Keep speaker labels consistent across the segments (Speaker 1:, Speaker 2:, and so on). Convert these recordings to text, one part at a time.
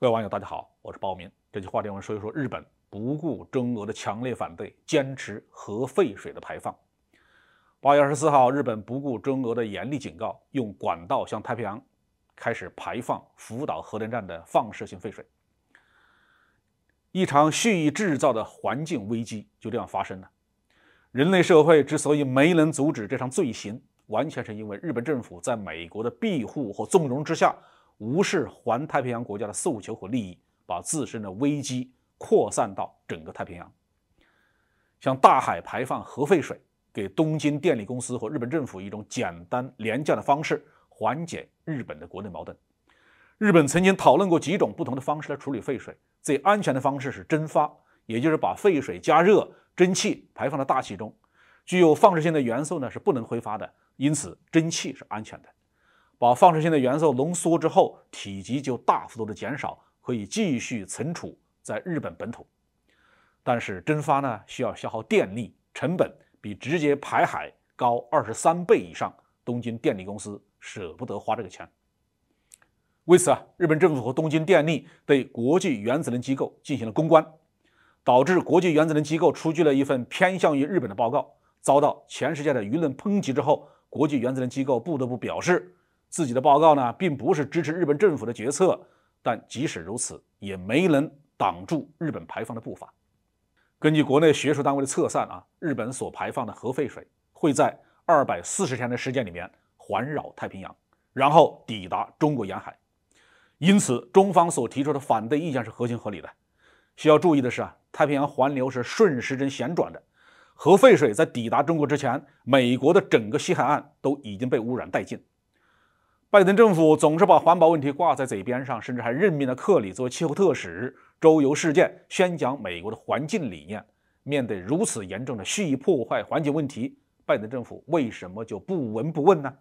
Speaker 1: 各位网友，大家好，我是包明。这句话，题我们说一说日本不顾中俄的强烈反对，坚持核废水的排放。八月二十四号，日本不顾中俄的严厉警告，用管道向太平洋开始排放福岛核电站的放射性废水，一场蓄意制造的环境危机就这样发生了。人类社会之所以没能阻止这场罪行，完全是因为日本政府在美国的庇护和纵容之下。无视环太平洋国家的诉求和利益，把自身的危机扩散到整个太平洋，向大海排放核废水，给东京电力公司和日本政府一种简单廉价的方式，缓解日本的国内矛盾。日本曾经讨论过几种不同的方式来处理废水，最安全的方式是蒸发，也就是把废水加热，蒸汽排放到大气中。具有放射性的元素呢是不能挥发的，因此蒸汽是安全的。把放射性的元素浓缩之后，体积就大幅度的减少，可以继续存储在日本本土。但是蒸发呢，需要消耗电力，成本比直接排海高二十三倍以上。东京电力公司舍不得花这个钱。为此啊，日本政府和东京电力对国际原子能机构进行了公关，导致国际原子能机构出具了一份偏向于日本的报告，遭到全世界的舆论抨击之后，国际原子能机构不得不表示。自己的报告呢，并不是支持日本政府的决策，但即使如此，也没能挡住日本排放的步伐。根据国内学术单位的测算啊，日本所排放的核废水会在二百四十天的时间里面环绕太平洋，然后抵达中国沿海。因此，中方所提出的反对意见是合情合理的。需要注意的是啊，太平洋环流是顺时针旋转的，核废水在抵达中国之前，美国的整个西海岸都已经被污染殆尽。拜登政府总是把环保问题挂在嘴边上，甚至还任命了克里作为气候特使，周游世界宣讲美国的环境理念。面对如此严重的蓄意破坏环境问题，拜登政府为什么就不闻不问呢？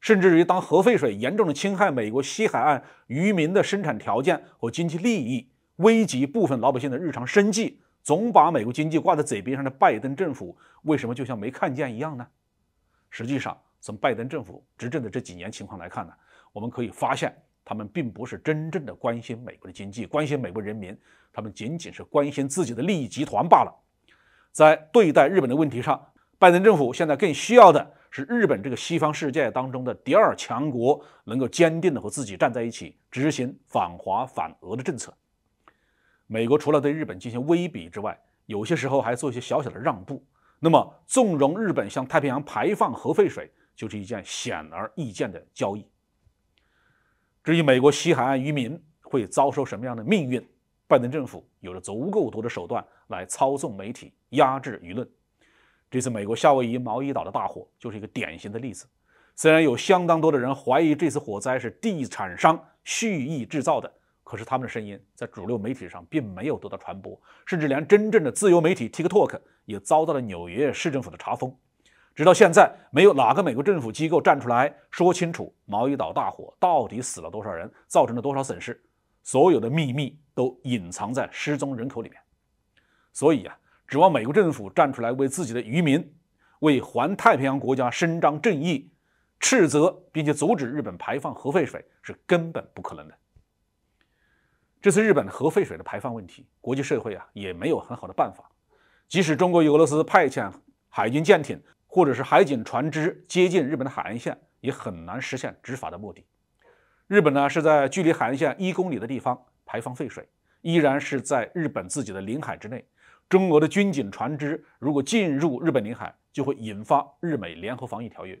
Speaker 1: 甚至于，当核废水严重的侵害美国西海岸渔民的生产条件和经济利益，危及部分老百姓的日常生计，总把美国经济挂在嘴边上的拜登政府，为什么就像没看见一样呢？实际上。从拜登政府执政的这几年情况来看呢，我们可以发现，他们并不是真正的关心美国的经济，关心美国人民，他们仅仅是关心自己的利益集团罢了。在对待日本的问题上，拜登政府现在更需要的是日本这个西方世界当中的第二强国能够坚定的和自己站在一起，执行反华反俄的政策。美国除了对日本进行威逼之外，有些时候还做一些小小的让步。那么纵容日本向太平洋排放核废水。就是一件显而易见的交易。至于美国西海岸渔民会遭受什么样的命运，拜登政府有着足够多的手段来操纵媒体、压制舆论。这次美国夏威夷毛伊岛的大火就是一个典型的例子。虽然有相当多的人怀疑这次火灾是地产商蓄意制造的，可是他们的声音在主流媒体上并没有得到传播，甚至连真正的自由媒体 TikTok 也遭到了纽约市政府的查封。直到现在，没有哪个美国政府机构站出来说清楚，毛伊岛大火到底死了多少人，造成了多少损失。所有的秘密都隐藏在失踪人口里面。所以啊，指望美国政府站出来为自己的渔民、为环太平洋国家伸张正义、斥责并且阻止日本排放核废水是根本不可能的。这次日本核废水的排放问题，国际社会啊也没有很好的办法。即使中国与俄罗斯派遣海军舰艇，或者是海警船只接近日本的海岸线，也很难实现执法的目的。日本呢是在距离海岸线一公里的地方排放废水，依然是在日本自己的领海之内。中国的军警船只如果进入日本领海，就会引发日美联合防御条约。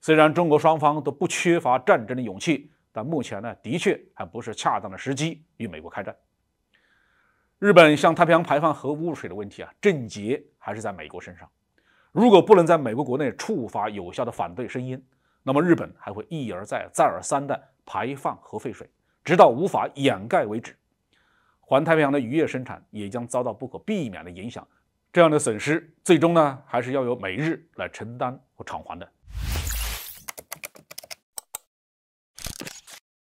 Speaker 1: 虽然中国双方都不缺乏战争的勇气，但目前呢，的确还不是恰当的时机与美国开战。日本向太平洋排放核污水的问题啊，症结还是在美国身上。如果不能在美国国内触发有效的反对声音，那么日本还会一而再、再而三地排放核废水，直到无法掩盖为止。环太平洋的渔业生产也将遭到不可避免的影响，这样的损失最终呢，还是要由美日来承担和偿还的。